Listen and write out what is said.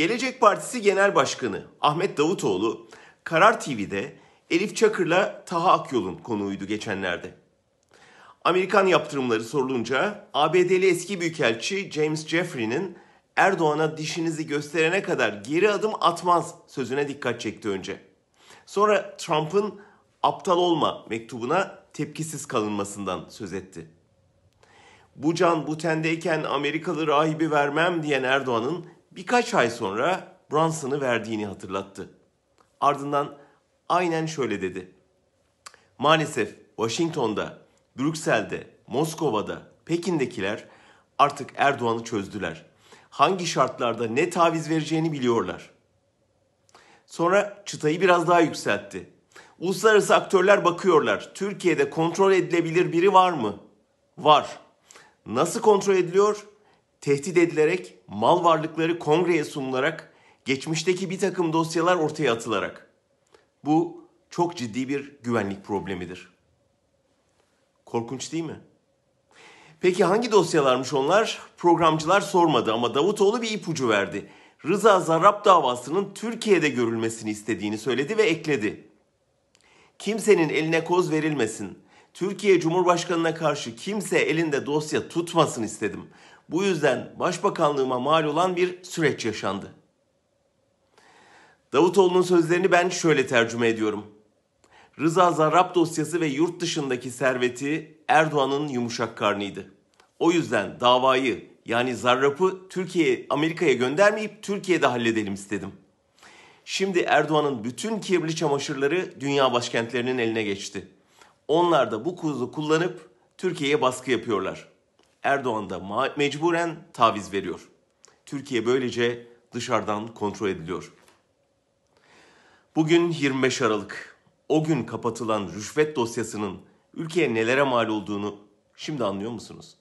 Gelecek Partisi Genel Başkanı Ahmet Davutoğlu Karar TV'de Elif Çakır'la Taha Akyol'un konuğuydu geçenlerde. Amerikan yaptırımları sorulunca ABD'li eski büyükelçi James Jeffrey'nin Erdoğan'a dişinizi gösterene kadar geri adım atmaz sözüne dikkat çekti önce. Sonra Trump'ın aptal olma mektubuna tepkisiz kalınmasından söz etti. Bu can bu tendeyken Amerikalı rahibi vermem diyen Erdoğan'ın birkaç ay sonra Branson'ı verdiğini hatırlattı. Ardından aynen şöyle dedi. Maalesef Washington'da, Brüksel'de, Moskova'da, Pekin'dekiler artık Erdoğan'ı çözdüler. Hangi şartlarda ne taviz vereceğini biliyorlar. Sonra çıtayı biraz daha yükseltti. Uluslararası aktörler bakıyorlar. Türkiye'de kontrol edilebilir biri var mı? Var. Nasıl kontrol ediliyor? tehdit edilerek, mal varlıkları kongreye sunularak, geçmişteki bir takım dosyalar ortaya atılarak. Bu çok ciddi bir güvenlik problemidir. Korkunç değil mi? Peki hangi dosyalarmış onlar? Programcılar sormadı ama Davutoğlu bir ipucu verdi. Rıza Zarrab davasının Türkiye'de görülmesini istediğini söyledi ve ekledi. Kimsenin eline koz verilmesin. Türkiye Cumhurbaşkanına karşı kimse elinde dosya tutmasın istedim. Bu yüzden başbakanlığıma mal olan bir süreç yaşandı. Davutoğlu'nun sözlerini ben şöyle tercüme ediyorum. Rıza Zarrab dosyası ve yurt dışındaki serveti Erdoğan'ın yumuşak karnıydı. O yüzden davayı yani Zarrab'ı Türkiye Amerika'ya göndermeyip Türkiye'de halledelim istedim. Şimdi Erdoğan'ın bütün kirli çamaşırları dünya başkentlerinin eline geçti. Onlar da bu kuzu kullanıp Türkiye'ye baskı yapıyorlar. Erdoğan da mecburen taviz veriyor. Türkiye böylece dışarıdan kontrol ediliyor. Bugün 25 Aralık. O gün kapatılan rüşvet dosyasının ülkeye nelere mal olduğunu şimdi anlıyor musunuz?